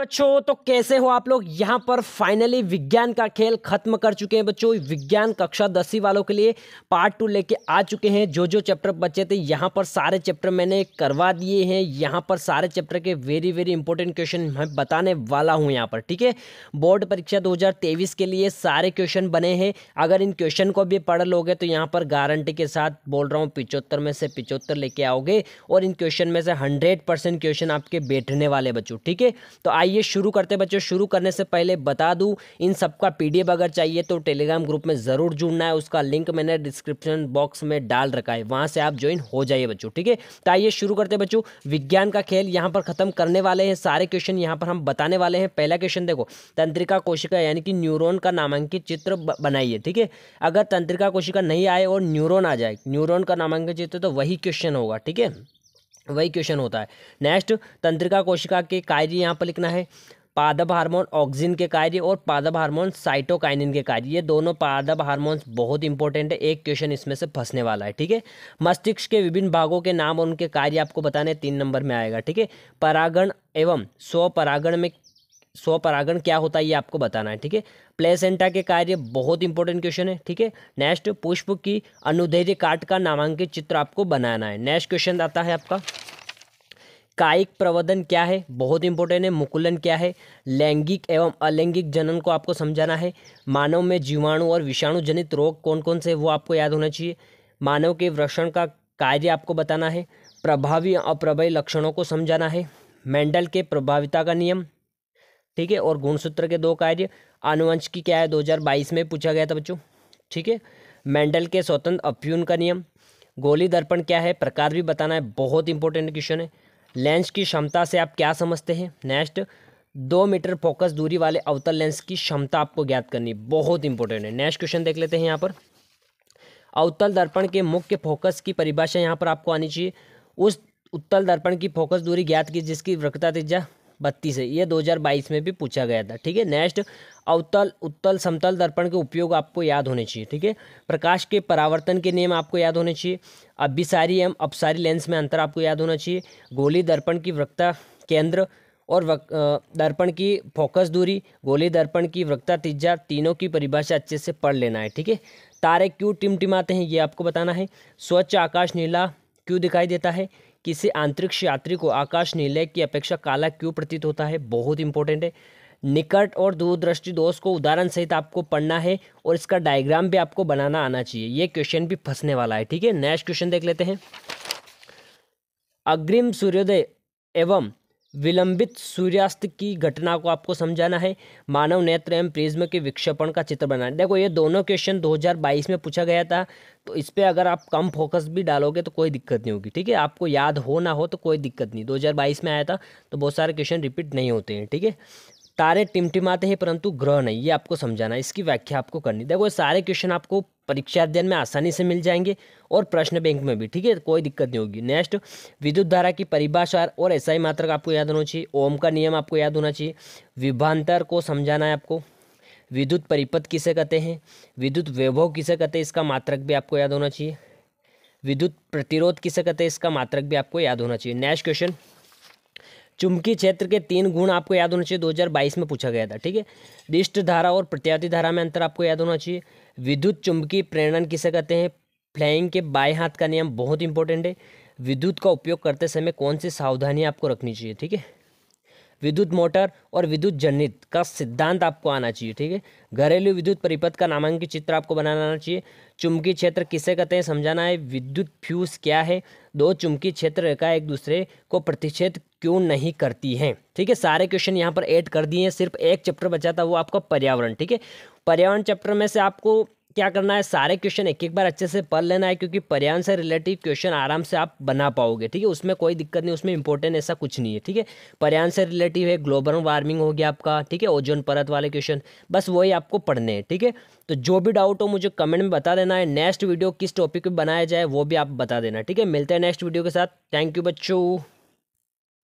बच्चों तो कैसे हो आप लोग यहाँ पर फाइनली विज्ञान का खेल खत्म कर चुके हैं बच्चों विज्ञान कक्षा दसवीं वालों के लिए पार्ट टू लेके आ चुके हैं जो जो चैप्टर बचे थे यहाँ पर सारे चैप्टर मैंने करवा दिए हैं यहाँ पर सारे चैप्टर के वेरी वेरी इंपॉर्टेंट क्वेश्चन मैं बताने वाला हूँ यहाँ पर ठीक है बोर्ड परीक्षा दो के लिए सारे क्वेश्चन बने हैं अगर इन क्वेश्चन को भी पढ़ लोगे तो यहाँ पर गारंटी के साथ बोल रहा हूँ पिचहत्तर में से पिचहत्तर लेके आओगे और इन क्वेश्चन में से हंड्रेड क्वेश्चन आपके बैठने वाले बच्चों ठीक है तो आइए शुरू करते बच्चों शुरू करने से पहले बता दूँ इन सबका पीडीएफ अगर चाहिए तो टेलीग्राम ग्रुप में ज़रूर जुड़ना है उसका लिंक मैंने डिस्क्रिप्शन बॉक्स में डाल रखा है वहाँ से आप ज्वाइन हो जाइए बच्चों ठीक है तो आइए शुरू करते बच्चों विज्ञान का खेल यहाँ पर ख़त्म करने वाले हैं सारे क्वेश्चन यहाँ पर हम बताने वाले हैं पहला क्वेश्चन देखो तंत्रिका कोशिका यानी कि न्यूरोन का नामांकित चित्र बनाइए ठीक है अगर तंत्रिका कोशिका नहीं आए और न्यूरोन आ जाए न्यूरोन का नामांकित चित्र तो वही क्वेश्चन होगा ठीक है वही क्वेश्चन होता है नेक्स्ट तंत्रिका कोशिका के कार्य यहाँ पर लिखना है पादप हार्मोन ऑक्सीजन के कार्य और पादप हार्मोन साइटोकाइनिन के कार्य ये दोनों पादप हार्मोन्स बहुत इंपॉर्टेंट है एक क्वेश्चन इसमें से फंसने वाला है ठीक है मस्तिष्क के विभिन्न भागों के नाम और उनके कार्य आपको बताने तीन नंबर में आएगा ठीक है परागण एवं स्वपरागण में स्वपरागण क्या होता है ये आपको बताना है ठीक है प्लेसेंटा के कार्य बहुत इंपॉर्टेंट क्वेश्चन है ठीक है नेक्स्ट पुष्प की अनुधैर्य काट का नामांकित चित्र आपको बनाना है नेक्स्ट क्वेश्चन आता है आपका कायिक प्रवर्धन क्या है बहुत इंपॉर्टेंट है मुकुलन क्या है लैंगिक एवं अलैंगिक जनन को आपको समझाना है मानव में जीवाणु और विषाणु जनित रोग कौन कौन से वो आपको याद होना चाहिए मानव के वृषण का कार्य आपको बताना है प्रभावी अप्रभावी लक्षणों को समझाना है मेंडल के प्रभाविता का नियम ठीक है और गुणसूत्र के दो कार्य की क्या है 2022 में पूछा गया था बच्चों ठीक है मेंडल के स्वतंत्र अप्यून का नियम गोली दर्पण क्या है प्रकार भी बताना है बहुत इंपॉर्टेंट क्वेश्चन है लेंस की क्षमता से आप क्या समझते हैं नेक्स्ट दो मीटर फोकस दूरी वाले अवतल लेंस की क्षमता आपको ज्ञात करनी बहुत इंपॉर्टेंट है नेक्स्ट क्वेश्चन देख लेते हैं यहाँ पर अवतल दर्पण के मुख्य फोकस की परिभाषा यहाँ पर आपको आनी चाहिए उस उत्तल दर्पण की फोकस दूरी ज्ञात की जिसकी वक्रता त्रिज्या बत्तीस है ये 2022 में भी पूछा गया था ठीक है नेक्स्ट अवतल उत्तल समतल दर्पण के उपयोग आपको याद होने चाहिए ठीक है प्रकाश के परावर्तन के नियम आपको याद होने चाहिए अभिसारी एवं अपसारी लेंस में अंतर आपको याद होना चाहिए गोली दर्पण की वृक्ता केंद्र और दर्पण की फोकस दूरी गोली दर्पण की वृक्ता तिज्जा तीनों की परिभाषा अच्छे से पढ़ लेना है ठीक है तारे क्यों टिमटिमाते हैं ये आपको बताना है स्वच्छ आकाश नीला क्यों दिखाई देता है किसी अंतरिक्ष यात्री को आकाश नीले की अपेक्षा काला क्यों प्रतीत होता है बहुत इंपॉर्टेंट है निकट और दूरदृष्टि दोष को उदाहरण सहित आपको पढ़ना है और इसका डायग्राम भी आपको बनाना आना चाहिए ये क्वेश्चन भी फंसने वाला है ठीक है नेक्स्ट क्वेश्चन देख लेते हैं अग्रिम सूर्योदय एवं विलंबित सूर्यास्त की घटना को आपको समझाना है मानव नेत्र एवं प्रिज्म के विक्षेपण का चित्र बनाना देखो ये दोनों क्वेश्चन 2022 में पूछा गया था तो इस पर अगर आप कम फोकस भी डालोगे तो कोई दिक्कत नहीं होगी ठीक है आपको याद हो ना हो तो कोई दिक्कत नहीं 2022 में आया था तो बहुत सारे क्वेश्चन रिपीट नहीं होते हैं ठीक है तारे टिमटिमाते हैं परंतु ग्रह नहीं ये आपको समझाना है इसकी व्याख्या आपको करनी देखो सारे क्वेश्चन आपको परीक्षा अध्ययन में आसानी से मिल जाएंगे और प्रश्न बैंक में भी ठीक है कोई दिक्कत नहीं होगी नेक्स्ट विद्युत धारा की परिभाषा और ही मात्रक आपको याद होना चाहिए ओम का नियम आपको याद होना चाहिए विभांतर को समझाना है आपको विद्युत परिपथ किसे कहते हैं विद्युत वैभव किसे कहते हैं इसका मात्रक भी आपको याद होना चाहिए विद्युत प्रतिरोध किसे कहते हैं इसका मात्रक भी आपको याद होना चाहिए नेक्स्ट क्वेश्चन चुंबकीय क्षेत्र के तीन गुण आपको याद होना चाहिए 2022 में पूछा गया था ठीक है दिष्ट धारा और प्रत्यादि धारा में अंतर आपको याद होना चाहिए विद्युत चुंबकीय प्रेरणन किसे कहते हैं फ्लैंग के बाएं हाथ का नियम बहुत इंपॉर्टेंट है विद्युत का उपयोग करते समय कौन सी सावधानी आपको रखनी चाहिए ठीक है विद्युत मोटर और विद्युत जनित का सिद्धांत आपको आना चाहिए ठीक है घरेलू विद्युत परिपथ का नामांकित चित्र आपको बनाना आना चाहिए चुंबकीय क्षेत्र किसे कहते हैं समझाना है विद्युत फ्यूज क्या है दो चुंबकीय क्षेत्र रेखा एक दूसरे को प्रतिच्छेद क्यों नहीं करती हैं ठीक है सारे क्वेश्चन यहाँ पर ऐड कर दिए हैं सिर्फ एक चैप्टर बचा था वो आपका पर्यावरण ठीक है पर्यावरण चैप्टर में से आपको क्या करना है सारे क्वेश्चन एक एक बार अच्छे से पढ़ लेना है क्योंकि पर्यावरण से रिलेटिव क्वेश्चन आराम से आप बना पाओगे ठीक है उसमें कोई दिक्कत नहीं उसमें इंपॉर्टेंट ऐसा कुछ नहीं है ठीक है पर्यावरण से रिलेटिव है ग्लोबल वार्मिंग हो गया आपका ठीक है ओजोन परत वाले क्वेश्चन बस वही आपको पढ़ने हैं ठीक है तो जो भी डाउट हो मुझे कमेंट में बता देना है नेक्स्ट वीडियो किस टॉपिक पर बनाया जाए वो भी आप बता देना ठीक है मिलते हैं नेक्स्ट वीडियो के साथ थैंक यू बच्चों